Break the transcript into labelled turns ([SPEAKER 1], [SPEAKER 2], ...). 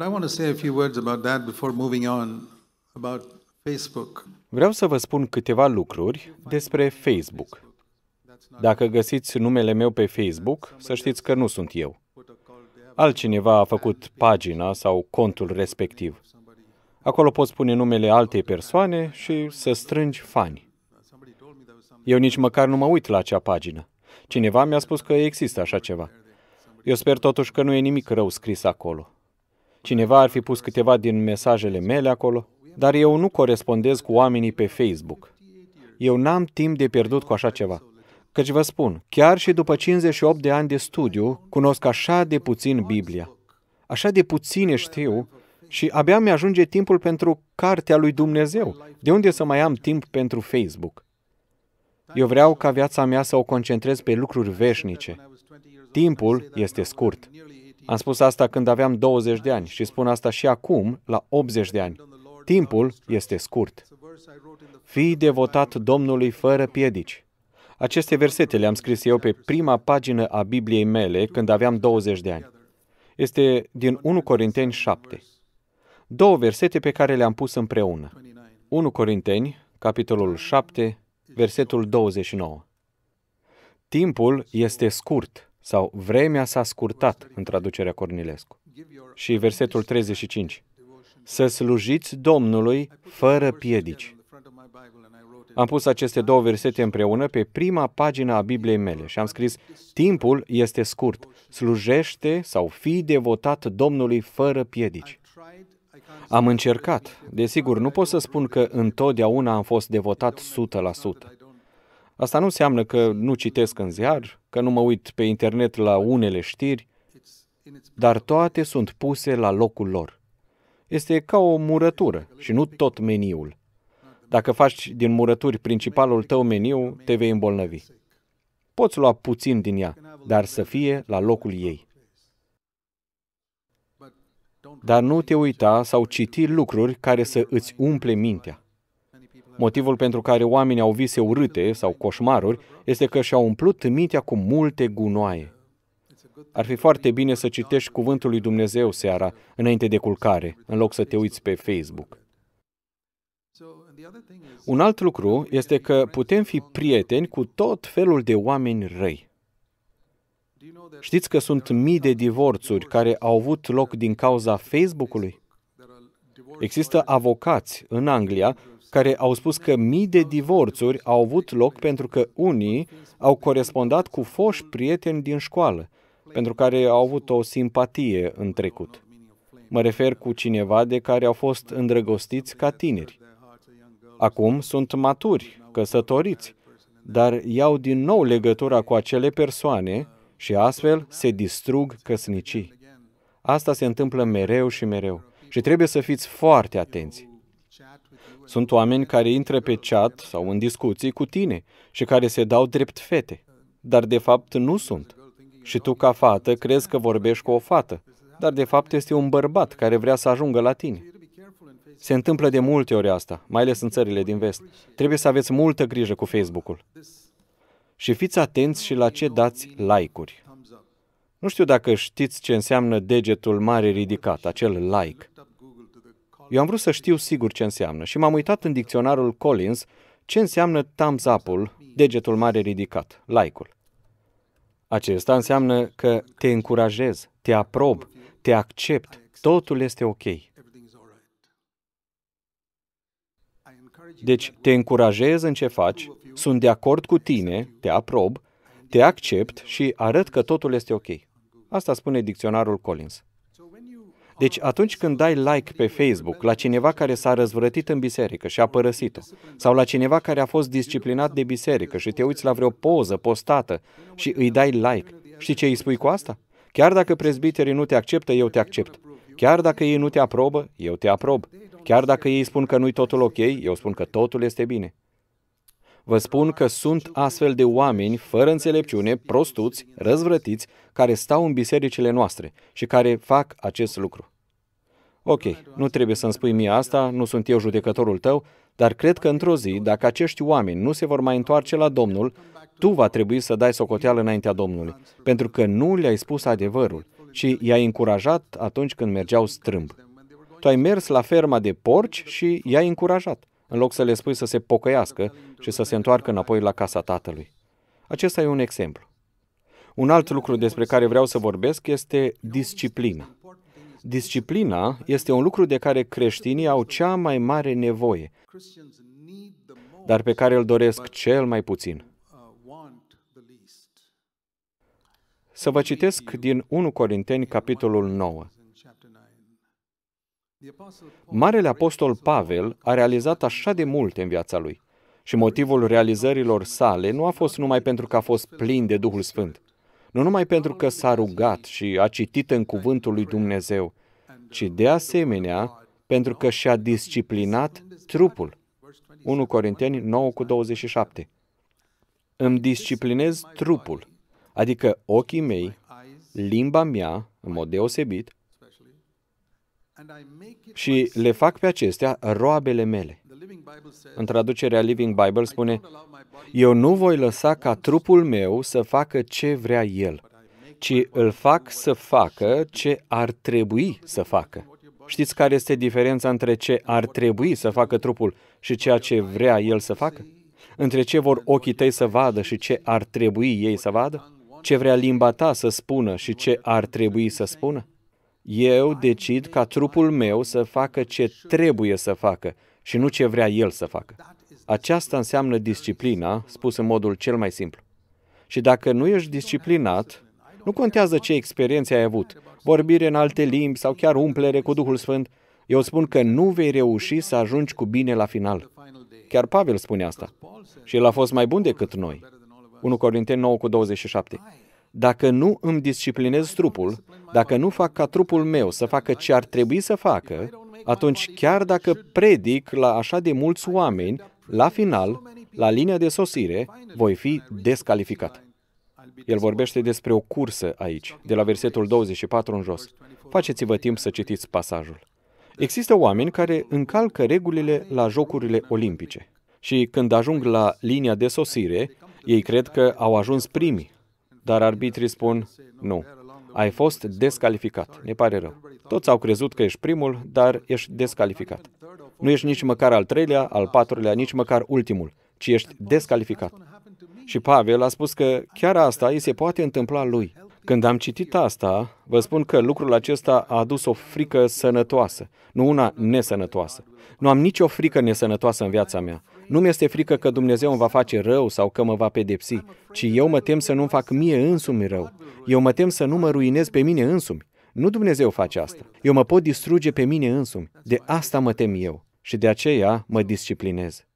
[SPEAKER 1] But I want to say a few words about that before moving on about Facebook. Vreau să vă spun câteva lucruri despre Facebook. Dacă găsiți numele meu pe Facebook, să știți că nu sunt eu. Altcineva a făcut pagina sau contul respectiv. Acolo poți pune numele altei persoane și să strângi fani. Eu nici măcar nu mă uit la acea pagină. Cineva mi-a spus că există așa ceva. Eu sper totuși că nu e nimic rău scris acolo. Cineva ar fi pus câteva din mesajele mele acolo, dar eu nu corespondez cu oamenii pe Facebook. Eu n-am timp de pierdut cu așa ceva. Căci vă spun, chiar și după 58 de ani de studiu, cunosc așa de puțin Biblia. Așa de puține știu și abia mi-ajunge timpul pentru cartea lui Dumnezeu. De unde să mai am timp pentru Facebook? Eu vreau ca viața mea să o concentrez pe lucruri veșnice. Timpul este scurt. Am spus asta când aveam 20 de ani și spun asta și acum, la 80 de ani. Timpul este scurt. Fii devotat Domnului fără piedici. Aceste versete le-am scris eu pe prima pagină a Bibliei mele când aveam 20 de ani. Este din 1 Corinteni 7. Două versete pe care le-am pus împreună. 1 Corinteni, capitolul 7, versetul 29. Timpul este scurt sau vremea s-a scurtat în traducerea Cornilescu. Și versetul 35. Să slujiți Domnului fără piedici. Am pus aceste două versete împreună pe prima pagină a Bibliei mele și am scris Timpul este scurt. Slujește sau fi devotat Domnului fără piedici. Am încercat. Desigur, nu pot să spun că întotdeauna am fost devotat Asta nu înseamnă că nu citesc în ziar, că nu mă uit pe internet la unele știri, dar toate sunt puse la locul lor. Este ca o murătură și nu tot meniul. Dacă faci din murături principalul tău meniu, te vei îmbolnăvi. Poți lua puțin din ea, dar să fie la locul ei. Dar nu te uita sau citi lucruri care să îți umple mintea. Motivul pentru care oamenii au vise urâte sau coșmaruri este că și-au umplut mintea cu multe gunoaie. Ar fi foarte bine să citești Cuvântul lui Dumnezeu seara, înainte de culcare, în loc să te uiți pe Facebook. Un alt lucru este că putem fi prieteni cu tot felul de oameni răi. Știți că sunt mii de divorțuri care au avut loc din cauza Facebook-ului? Există avocați în Anglia care au spus că mii de divorțuri au avut loc pentru că unii au corespondat cu foși prieteni din școală, pentru care au avut o simpatie în trecut. Mă refer cu cineva de care au fost îndrăgostiți ca tineri. Acum sunt maturi, căsătoriți, dar iau din nou legătura cu acele persoane și astfel se distrug căsnicii. Asta se întâmplă mereu și mereu și trebuie să fiți foarte atenți. Sunt oameni care intră pe chat sau în discuții cu tine și care se dau drept fete, dar de fapt nu sunt. Și tu, ca fată, crezi că vorbești cu o fată, dar de fapt este un bărbat care vrea să ajungă la tine. Se întâmplă de multe ori asta, mai ales în țările din vest. Trebuie să aveți multă grijă cu Facebook-ul. Și fiți atenți și la ce dați like-uri. Nu știu dacă știți ce înseamnă degetul mare ridicat, acel like. Eu am vrut să știu sigur ce înseamnă și m-am uitat în dicționarul Collins ce înseamnă thumbs up-ul, degetul mare ridicat, like-ul. Acesta înseamnă că te încurajez, te aprob, te accept, totul este ok. Deci te încurajez în ce faci, sunt de acord cu tine, te aprob, te accept și arăt că totul este ok. Asta spune dicționarul Collins. Deci atunci când dai like pe Facebook la cineva care s-a răzvrătit în biserică și a părăsit-o, sau la cineva care a fost disciplinat de biserică și te uiți la vreo poză postată și îi dai like, știi ce îi spui cu asta? Chiar dacă prezbiterii nu te acceptă, eu te accept. Chiar dacă ei nu te aprobă, eu te aprob. Chiar dacă ei spun că nu-i totul ok, eu spun că totul este bine. Vă spun că sunt astfel de oameni fără înțelepciune, prostuți, răzvrătiți, care stau în bisericile noastre și care fac acest lucru. Ok, nu trebuie să-mi spui mie asta, nu sunt eu judecătorul tău, dar cred că într-o zi, dacă acești oameni nu se vor mai întoarce la Domnul, tu va trebui să dai socoteală înaintea Domnului, pentru că nu le-ai spus adevărul, ci i-ai încurajat atunci când mergeau strâmb. Tu ai mers la ferma de porci și i-ai încurajat în loc să le spui să se pocăiască și să se întoarcă înapoi la casa tatălui. Acesta e un exemplu. Un alt lucru despre care vreau să vorbesc este disciplina. Disciplina este un lucru de care creștinii au cea mai mare nevoie, dar pe care îl doresc cel mai puțin. Să vă citesc din 1 Corinteni, capitolul 9. Marele Apostol Pavel a realizat așa de multe în viața lui și motivul realizărilor sale nu a fost numai pentru că a fost plin de Duhul Sfânt, nu numai pentru că s-a rugat și a citit în cuvântul lui Dumnezeu, ci de asemenea pentru că și-a disciplinat trupul. 1 Corinteni 9 cu 27. Îmi disciplinez trupul, adică ochii mei, limba mea, în mod deosebit, și le fac pe acestea roabele mele. În traducerea Living Bible spune, Eu nu voi lăsa ca trupul meu să facă ce vrea el, ci îl fac să facă ce ar trebui să facă. Știți care este diferența între ce ar trebui să facă trupul și ceea ce vrea el să facă? Între ce vor ochii tăi să vadă și ce ar trebui ei să vadă? Ce vrea limba ta să spună și ce ar trebui să spună? Eu decid ca trupul meu să facă ce trebuie să facă și nu ce vrea el să facă. Aceasta înseamnă disciplina, spus în modul cel mai simplu. Și dacă nu ești disciplinat, nu contează ce experiențe ai avut, vorbire în alte limbi sau chiar umplere cu Duhul Sfânt, eu spun că nu vei reuși să ajungi cu bine la final. Chiar Pavel spune asta. Și el a fost mai bun decât noi. 1 Corinteni 9 cu 27. Dacă nu îmi disciplinez trupul, dacă nu fac ca trupul meu să facă ce ar trebui să facă, atunci chiar dacă predic la așa de mulți oameni, la final, la linia de sosire, voi fi descalificat. El vorbește despre o cursă aici, de la versetul 24 în jos. Faceți-vă timp să citiți pasajul. Există oameni care încalcă regulile la Jocurile Olimpice. Și când ajung la linia de sosire, ei cred că au ajuns primii. Dar arbitrii spun, nu, ai fost descalificat, ne pare rău. Toți au crezut că ești primul, dar ești descalificat. Nu ești nici măcar al treilea, al patrulea, nici măcar ultimul, ci ești descalificat. Și Pavel a spus că chiar asta îi se poate întâmpla lui. Când am citit asta, vă spun că lucrul acesta a adus o frică sănătoasă, nu una nesănătoasă. Nu am nicio frică nesănătoasă în viața mea. Nu mi-este frică că Dumnezeu îmi va face rău sau că mă va pedepsi, ci eu mă tem să nu-mi fac mie însumi rău. Eu mă tem să nu mă ruinez pe mine însumi. Nu Dumnezeu face asta. Eu mă pot distruge pe mine însumi. De asta mă tem eu. Și de aceea mă disciplinez.